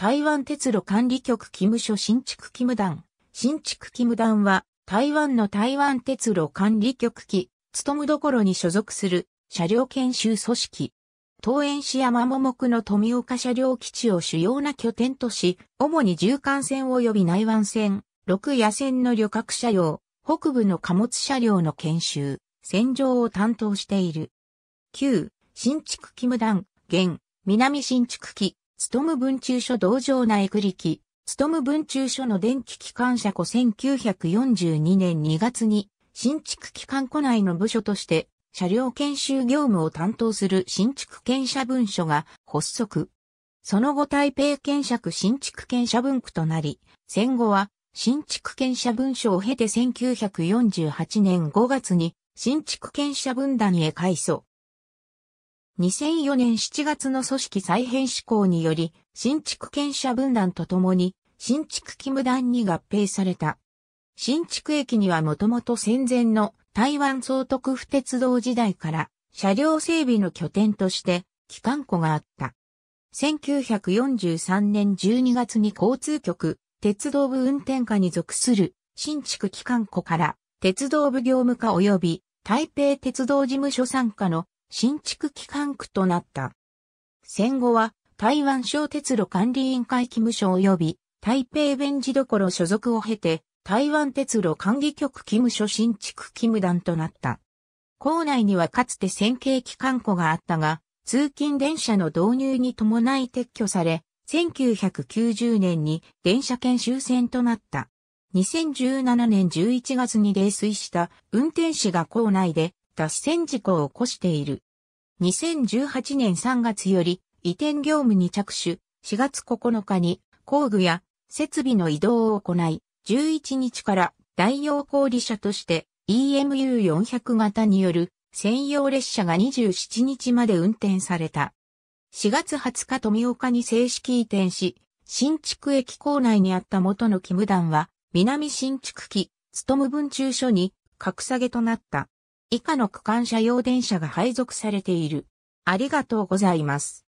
台湾鉄路管理局勤務所新築勤務団。新築勤務団は、台湾の台湾鉄路管理局機、務所どころに所属する車両研修組織。桃園市山桃区の富岡車両基地を主要な拠点とし、主に縦貫線及び内湾線、六野線の旅客車両、北部の貨物車両の研修、戦場を担当している。旧、新築勤務団、現、南新築機、ストム文中書道場内区力、ム文中書の電気機関車庫1942年2月に、新築機関庫内の部署として、車両研修業務を担当する新築検社文書が発足。その後台北検社区新築検社文区となり、戦後は新築検社文書を経て1948年5月に新築検社分団へ改装。2004年7月の組織再編施行により、新築建社分断とともに、新築機務団に合併された。新築駅にはもともと戦前の台湾総督府鉄道時代から車両整備の拠点として機関庫があった。1943年12月に交通局鉄道部運転課に属する新築機関庫から鉄道部業務課及び台北鉄道事務所参加の新築機関区となった。戦後は台湾省鉄路管理委員会事務所及び台北弁事所所属を経て台湾鉄路管理局事務所新築勤務団となった。校内にはかつて線形機関庫があったが、通勤電車の導入に伴い撤去され、1990年に電車研修船となった。2017年11月に泥酔した運転士が校内で脱線事故を起こしている。2018年3月より移転業務に着手、4月9日に工具や設備の移動を行い、11日から代用小売車として EMU400 型による専用列車が27日まで運転された。4月20日富岡に正式移転し、新築駅構内にあった元のキム団は、南新築機、務分中所に格下げとなった。以下の区間車用電車が配属されている。ありがとうございます。